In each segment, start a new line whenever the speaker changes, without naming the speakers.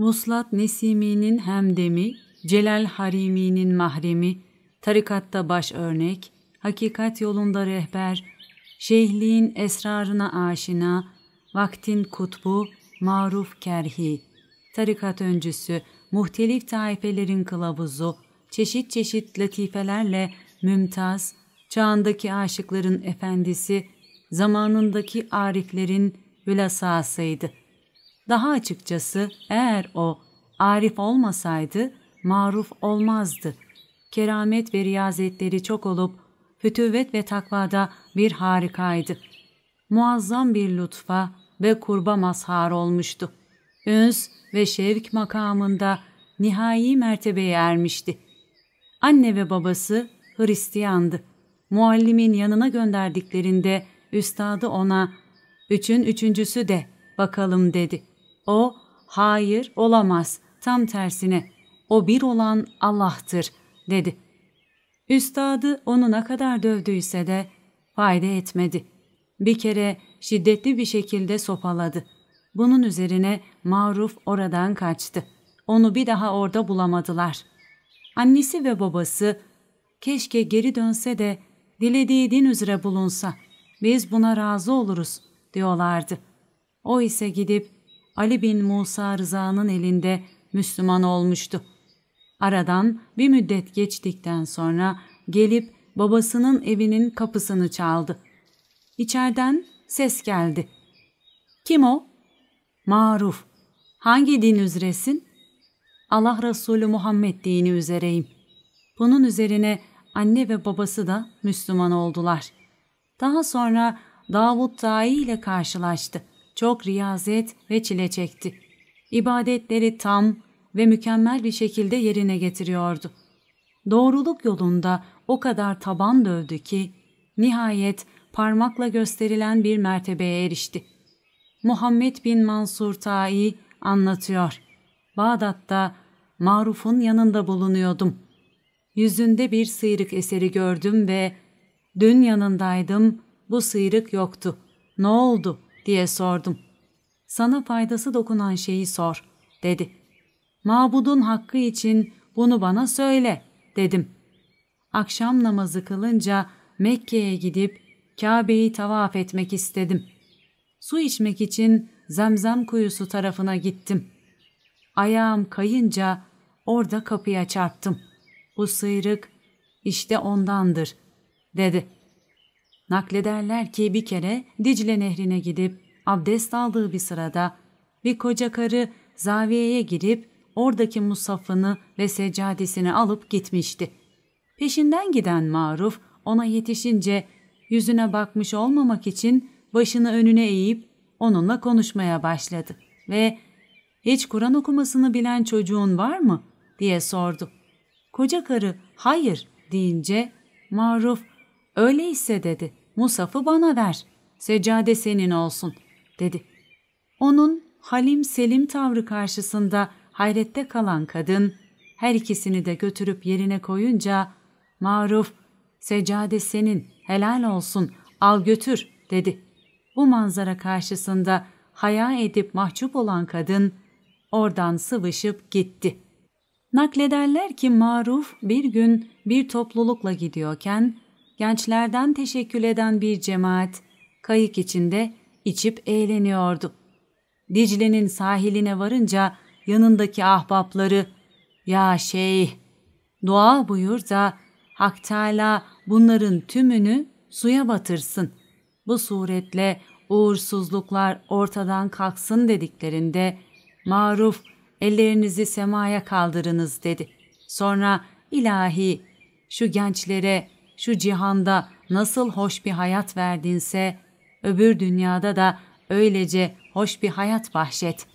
Muslat Nesimi'nin hemdemi, Celal Harimi'nin mahremi, tarikatta baş örnek, hakikat yolunda rehber, şeyhliğin esrarına aşina, vaktin kutbu, maruf kerhi, tarikat öncüsü, muhtelif taifelerin kılavuzu, çeşit çeşit latifelerle mümtaz, çağındaki aşıkların efendisi, zamanındaki ariflerin hülasasıydı. Daha açıkçası eğer o arif olmasaydı maruf olmazdı. Keramet ve riyazetleri çok olup fütüvet ve takvada bir harikaydı. Muazzam bir lütfa ve kurba mazhar olmuştu. Üns ve şevk makamında nihai mertebeye ermişti. Anne ve babası Hristiyandı. Muallimin yanına gönderdiklerinde üstadı ona üçün üçüncüsü de bakalım dedi. O, hayır olamaz, tam tersine o bir olan Allah'tır dedi. Üstadı onu ne kadar dövdüyse de fayda etmedi. Bir kere şiddetli bir şekilde sopaladı. Bunun üzerine Maruf oradan kaçtı. Onu bir daha orada bulamadılar. Annesi ve babası keşke geri dönse de dilediği din üzere bulunsa biz buna razı oluruz diyorlardı. O ise gidip Ali bin Musa Rıza'nın elinde Müslüman olmuştu. Aradan bir müddet geçtikten sonra gelip babasının evinin kapısını çaldı. İçeriden ses geldi. Kim o? Maruf. Hangi din üzeresin? Allah Resulü Muhammed dini üzereyim. Bunun üzerine anne ve babası da Müslüman oldular. Daha sonra Davut Dahi ile karşılaştı çok riyazet ve çile çekti. İbadetleri tam ve mükemmel bir şekilde yerine getiriyordu. Doğruluk yolunda o kadar taban dövdü ki nihayet parmakla gösterilen bir mertebeye erişti. Muhammed bin Mansur Tai anlatıyor. Bağdat'ta Maruf'un yanında bulunuyordum. Yüzünde bir sıyrık eseri gördüm ve dün yanındaydım, bu sıyrık yoktu. Ne oldu? diye sordum. Sana faydası dokunan şeyi sor, dedi. Mabudun hakkı için bunu bana söyle, dedim. Akşam namazı kılınca Mekke'ye gidip Kabe'yi tavaf etmek istedim. Su içmek için zemzem kuyusu tarafına gittim. Ayağım kayınca orada kapıya çarptım. Bu sıyrık işte ondandır, dedi.'' Naklederler ki bir kere Dicle nehrine gidip abdest aldığı bir sırada bir koca karı zaviyeye girip oradaki musafını ve seccadesini alıp gitmişti. Peşinden giden maruf ona yetişince yüzüne bakmış olmamak için başını önüne eğip onunla konuşmaya başladı ve hiç Kur'an okumasını bilen çocuğun var mı diye sordu. Koca karı hayır deyince maruf öyleyse dedi. Musaf'ı bana ver, seccade senin olsun, dedi. Onun Halim Selim tavrı karşısında hayrette kalan kadın, her ikisini de götürüp yerine koyunca, maruf, seccade senin, helal olsun, al götür, dedi. Bu manzara karşısında haya edip mahcup olan kadın, oradan sıvışıp gitti. Naklederler ki maruf bir gün bir toplulukla gidiyorken, gençlerden teşekkül eden bir cemaat kayık içinde içip eğleniyordu. Dicle'nin sahiline varınca yanındaki ahbapları ''Ya şeyh, dua buyur da Hak Teala bunların tümünü suya batırsın. Bu suretle uğursuzluklar ortadan kalksın dediklerinde maruf ellerinizi semaya kaldırınız dedi. Sonra ilahi şu gençlere şu cihanda nasıl hoş bir hayat verdinse, öbür dünyada da öylece hoş bir hayat bahşet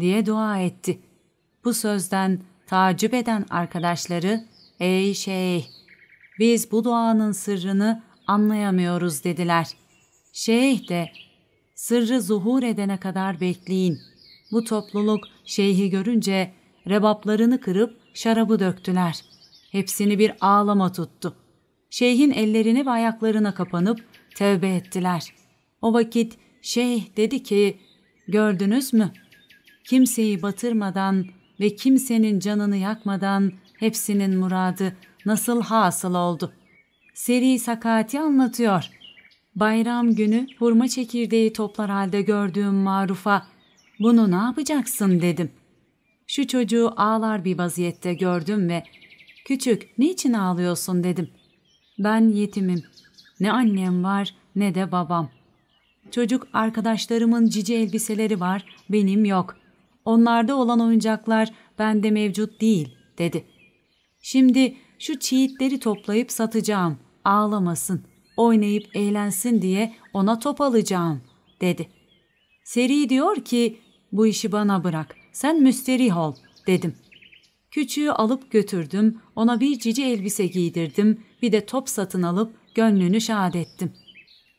diye dua etti. Bu sözden tacip eden arkadaşları, ey şeyh, biz bu duanın sırrını anlayamıyoruz dediler. Şeyh de, sırrı zuhur edene kadar bekleyin. Bu topluluk şeyhi görünce rebaplarını kırıp şarabı döktüler. Hepsini bir ağlama tuttu şeyhin ellerini ve ayaklarına kapanıp tevbe ettiler. O vakit şeyh dedi ki, gördünüz mü? Kimseyi batırmadan ve kimsenin canını yakmadan hepsinin muradı nasıl hasıl oldu? Seri Sakati anlatıyor. Bayram günü hurma çekirdeği toplar halde gördüğüm marufa, bunu ne yapacaksın dedim. Şu çocuğu ağlar bir vaziyette gördüm ve küçük niçin ağlıyorsun dedim.'' Ben yetimim. Ne annem var ne de babam. Çocuk arkadaşlarımın cici elbiseleri var, benim yok. Onlarda olan oyuncaklar bende mevcut değil, dedi. Şimdi şu çiğitleri toplayıp satacağım. Ağlamasın, oynayıp eğlensin diye ona top alacağım, dedi. Seri diyor ki, bu işi bana bırak, sen müsterih ol, dedim. Küçüğü alıp götürdüm, ona bir cici elbise giydirdim, bir de top satın alıp gönlünü şad ettim.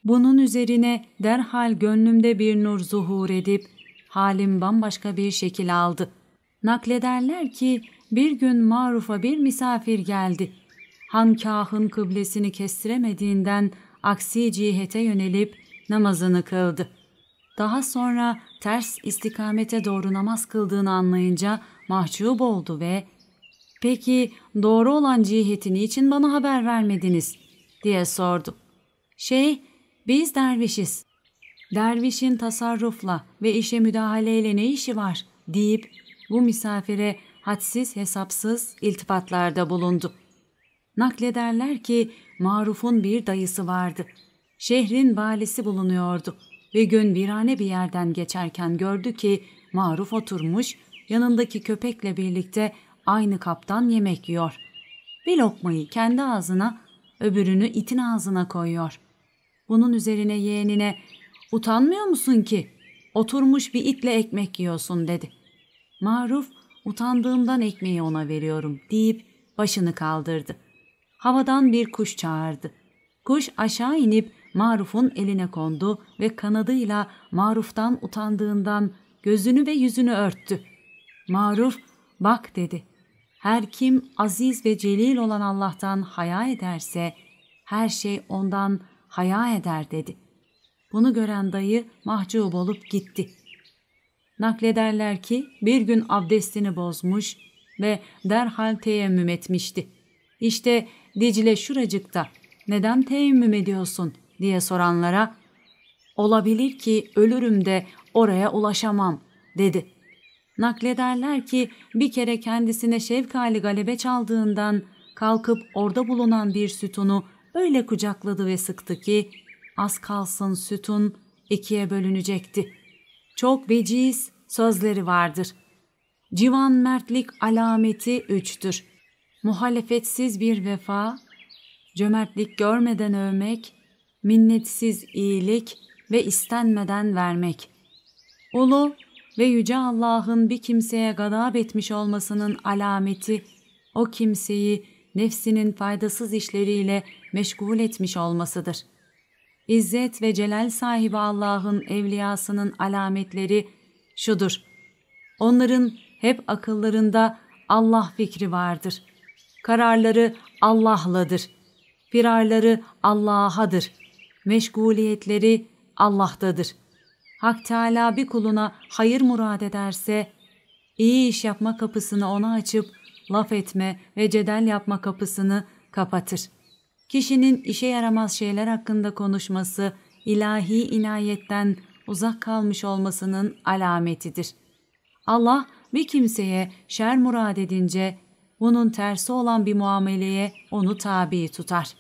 Bunun üzerine derhal gönlümde bir nur zuhur edip halim bambaşka bir şekil aldı. Naklederler ki bir gün Maruf'a bir misafir geldi. Hankahın kıblesini kestiremediğinden aksi cihete yönelip namazını kıldı. Daha sonra ters istikamete doğru namaz kıldığını anlayınca mahcup oldu ve Peki doğru olan ciheti niçin bana haber vermediniz? diye sordum. Şey, biz dervişiz. Dervişin tasarrufla ve işe müdahaleyle ne işi var deyip bu misafire hadsiz hesapsız iltifatlarda bulundu. Naklederler ki Maruf'un bir dayısı vardı. Şehrin valisi bulunuyordu. ve gün birane bir yerden geçerken gördü ki Maruf oturmuş, yanındaki köpekle birlikte aynı kaptan yemek yiyor. Bir lokmayı kendi ağzına, öbürünü itin ağzına koyuyor. Bunun üzerine yeğenine "Utanmıyor musun ki? Oturmuş bir itle ekmek yiyorsun." dedi. Maruf utandığımdan ekmeği ona veriyorum deyip başını kaldırdı. Havadan bir kuş çağırdı. Kuş aşağı inip Maruf'un eline kondu ve kanadıyla Maruf'tan utandığından gözünü ve yüzünü örttü. Maruf, bak dedi. Her kim aziz ve celil olan Allah'tan haya ederse her şey ondan haya eder dedi. Bunu gören dayı mahcup olup gitti. Naklederler ki bir gün abdestini bozmuş ve derhal teyemmüm etmişti. İşte Dicle şuracıkta neden teyemmüm ediyorsun diye soranlara olabilir ki ölürüm de oraya ulaşamam dedi.'' Naklederler ki bir kere kendisine şevkali galebe çaldığından kalkıp orada bulunan bir sütunu öyle kucakladı ve sıktı ki az kalsın sütun ikiye bölünecekti. Çok veciz sözleri vardır. Civan mertlik alameti üçtür. Muhalefetsiz bir vefa, cömertlik görmeden övmek, minnetsiz iyilik ve istenmeden vermek. Ulu ve Yüce Allah'ın bir kimseye gadab etmiş olmasının alameti, o kimseyi nefsinin faydasız işleriyle meşgul etmiş olmasıdır. İzzet ve celal sahibi Allah'ın evliyasının alametleri şudur. Onların hep akıllarında Allah fikri vardır. Kararları Allah'ladır. Firarları Allah'adır. Meşguliyetleri Allah'tadır.'' Hak Teala bir kuluna hayır murad ederse, iyi iş yapma kapısını ona açıp, laf etme ve cedel yapma kapısını kapatır. Kişinin işe yaramaz şeyler hakkında konuşması, ilahi inayetten uzak kalmış olmasının alametidir. Allah bir kimseye şer murad edince, bunun tersi olan bir muameleye onu tabi tutar.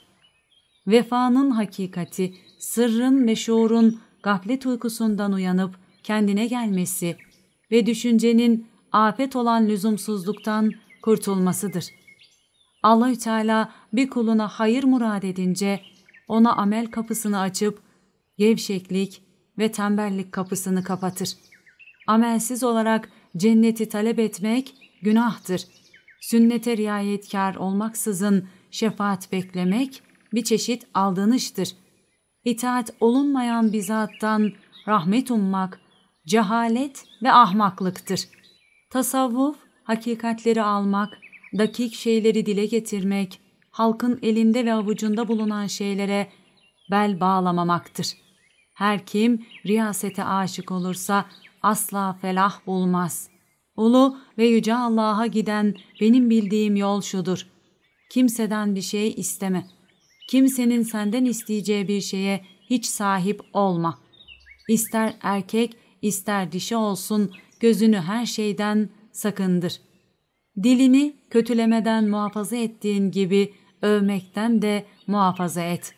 Vefanın hakikati, sırrın ve şuurun gaflet uykusundan uyanıp kendine gelmesi ve düşüncenin afet olan lüzumsuzluktan kurtulmasıdır. Allahü Teala bir kuluna hayır murad edince ona amel kapısını açıp gevşeklik ve tembellik kapısını kapatır. Amelsiz olarak cenneti talep etmek günahtır. Sünnete riayetkar olmaksızın şefaat beklemek bir çeşit aldanıştır itaat olunmayan bir zattan rahmet ummak, cehalet ve ahmaklıktır. Tasavvuf, hakikatleri almak, dakik şeyleri dile getirmek, halkın elinde ve avucunda bulunan şeylere bel bağlamamaktır. Her kim riyasete aşık olursa asla felah bulmaz. Ulu ve yüce Allah'a giden benim bildiğim yol şudur. Kimseden bir şey isteme.'' Kimsenin senden isteyeceği bir şeye hiç sahip olma. İster erkek, ister dişi olsun, gözünü her şeyden sakındır. Dilini kötülemeden muhafaza ettiğin gibi övmekten de muhafaza et.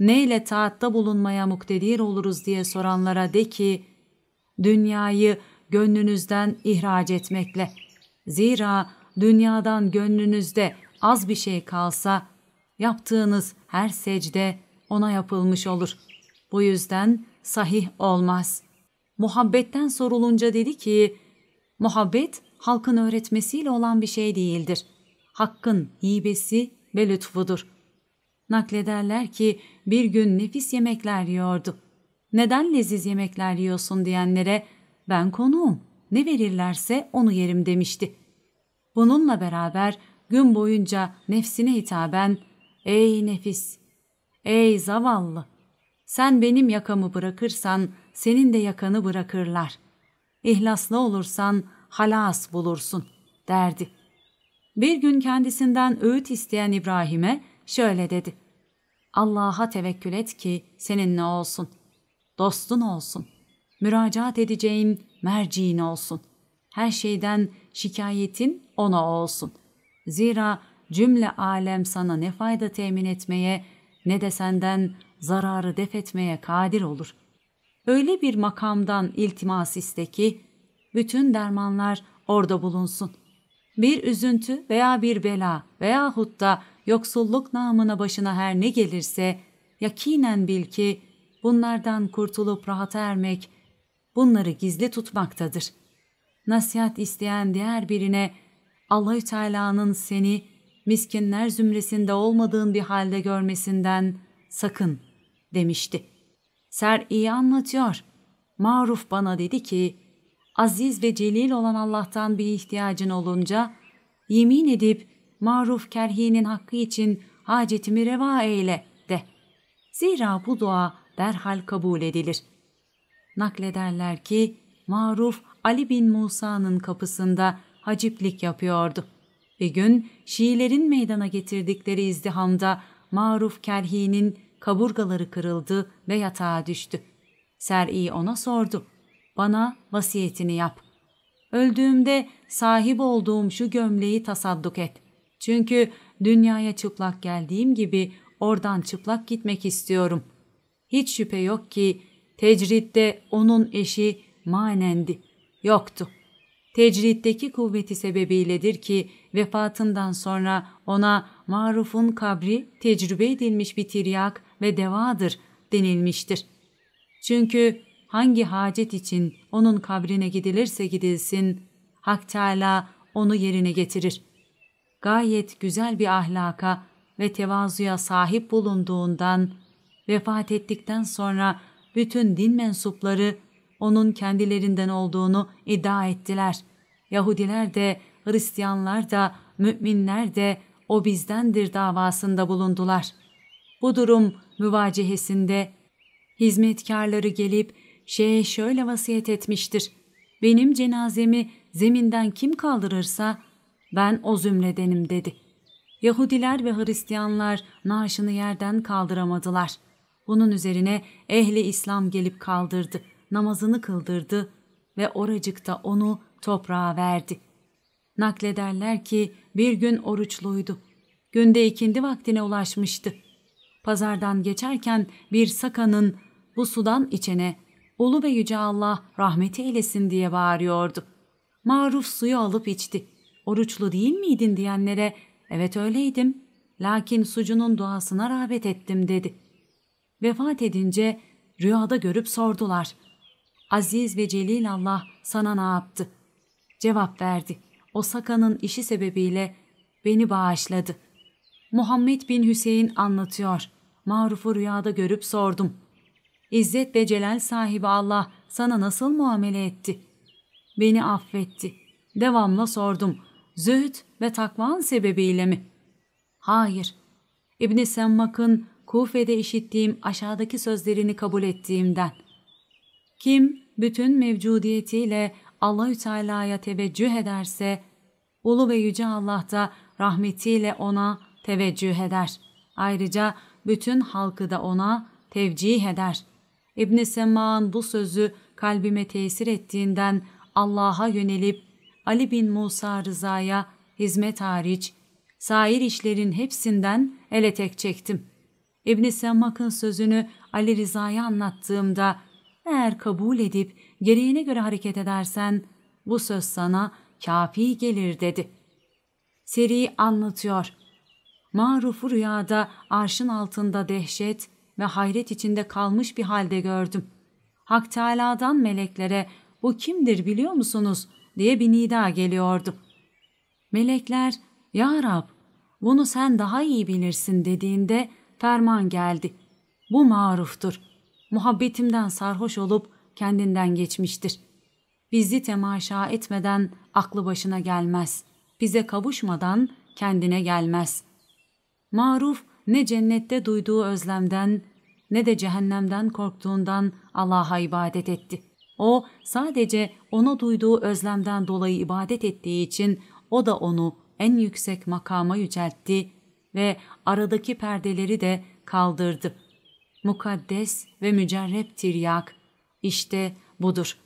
Neyle taatta bulunmaya muktedir oluruz diye soranlara de ki, dünyayı gönlünüzden ihraç etmekle. Zira dünyadan gönlünüzde az bir şey kalsa, yaptığınız her secde ona yapılmış olur. Bu yüzden sahih olmaz. Muhabbetten sorulunca dedi ki, muhabbet halkın öğretmesiyle olan bir şey değildir. Hakkın hibesi ve lütfudur. Naklederler ki bir gün nefis yemekler yiyordu. Neden leziz yemekler yiyorsun diyenlere ben konuğum ne verirlerse onu yerim demişti. Bununla beraber gün boyunca nefsine hitaben Ey nefis! Ey zavallı! Sen benim yakamı bırakırsan senin de yakanı bırakırlar. İhlaslı olursan halas bulursun derdi. Bir gün kendisinden öğüt isteyen İbrahim'e şöyle dedi. Allah'a tevekkül et ki seninle olsun. Dostun olsun. Müracaat edeceğin merciğin olsun. Her şeyden şikayetin ona olsun. Zira cümle alem sana ne fayda temin etmeye ne de senden zararı def etmeye kadir olur. Öyle bir makamdan iltimas iste ki bütün dermanlar orada bulunsun. Bir üzüntü veya bir bela veya hutta yoksulluk namına başına her ne gelirse yakinen bil ki bunlardan kurtulup rahata ermek, bunları gizli tutmaktadır. Nasihat isteyen diğer birine Allahü Teala'nın seni miskinler zümresinde olmadığın bir halde görmesinden sakın demişti. Ser iyi anlatıyor. Maruf bana dedi ki, aziz ve celil olan Allah'tan bir ihtiyacın olunca, yemin edip maruf kerhinin hakkı için hacetimi reva eyle de. Zira bu dua derhal kabul edilir. Naklederler ki, Maruf Ali bin Musa'nın kapısında haciplik yapıyordu.'' Bir gün Şiilerin meydana getirdikleri izdihamda Maruf Kerhi'nin kaburgaları kırıldı ve yatağa düştü. Ser'i ona sordu. Bana vasiyetini yap. Öldüğümde sahip olduğum şu gömleği tasadduk et. Çünkü dünyaya çıplak geldiğim gibi oradan çıplak gitmek istiyorum. Hiç şüphe yok ki tecritte onun eşi manendi. Yoktu tecritteki kuvveti sebebiyledir ki vefatından sonra ona marufun kabri tecrübe edilmiş bir tiryak ve devadır denilmiştir. Çünkü hangi hacet için onun kabrine gidilirse gidilsin, Hak Teala onu yerine getirir. Gayet güzel bir ahlaka ve tevazuya sahip bulunduğundan vefat ettikten sonra bütün din mensupları onun kendilerinden olduğunu iddia ettiler. Yahudiler de, Hristiyanlar da, müminler de o bizdendir davasında bulundular. Bu durum müvacihesinde hizmetkarları gelip şey şöyle vasiyet etmiştir. Benim cenazemi zeminden kim kaldırırsa ben o zümredenim dedi. Yahudiler ve Hristiyanlar naaşını yerden kaldıramadılar. Bunun üzerine ehli İslam gelip kaldırdı.'' namazını kıldırdı ve oracıkta onu toprağa verdi. Naklederler ki bir gün oruçluydu. Günde ikindi vaktine ulaşmıştı. Pazardan geçerken bir sakanın bu sudan içene ulu ve yüce Allah rahmeti eylesin diye bağırıyordu. Maruf suyu alıp içti. Oruçlu değil miydin diyenlere evet öyleydim. Lakin sucunun duasına rağbet ettim dedi. Vefat edince rüyada görüp sordular.'' Aziz ve Celil Allah sana ne yaptı? Cevap verdi. O sakanın işi sebebiyle beni bağışladı. Muhammed bin Hüseyin anlatıyor. Maruf'u rüyada görüp sordum. İzzet ve Celal sahibi Allah sana nasıl muamele etti? Beni affetti. Devamla sordum. Zühd ve takvan sebebiyle mi? Hayır. İbni Semmak'ın Kufe'de işittiğim aşağıdaki sözlerini kabul ettiğimden.'' Kim bütün mevcudiyetiyle Allahü Teala'ya teveccüh ederse ulu ve yüce Allah da rahmetiyle ona teveccüh eder. Ayrıca bütün halkı da ona tevcih eder. İbn Sema'nın bu sözü kalbime tesir ettiğinden Allah'a yönelip Ali bin Musa Rıza'ya hizmet hariç sair işlerin hepsinden ele tek çektim. İbn Semmak'ın sözünü Ali Rıza'ya anlattığımda eğer kabul edip gereğine göre hareket edersen bu söz sana kafi gelir dedi. Seri anlatıyor. Maruf'u rüyada arşın altında dehşet ve hayret içinde kalmış bir halde gördüm. Hak Teâlâ'dan meleklere bu kimdir biliyor musunuz diye bir nida geliyordu. Melekler ya Rab bunu sen daha iyi bilirsin dediğinde ferman geldi. Bu maruftur muhabbetimden sarhoş olup kendinden geçmiştir. Bizi temaşa etmeden aklı başına gelmez. Bize kavuşmadan kendine gelmez. Maruf ne cennette duyduğu özlemden ne de cehennemden korktuğundan Allah'a ibadet etti. O sadece ona duyduğu özlemden dolayı ibadet ettiği için o da onu en yüksek makama yüceltti ve aradaki perdeleri de kaldırdı.'' mukaddes ve mücerreptir yak. İşte budur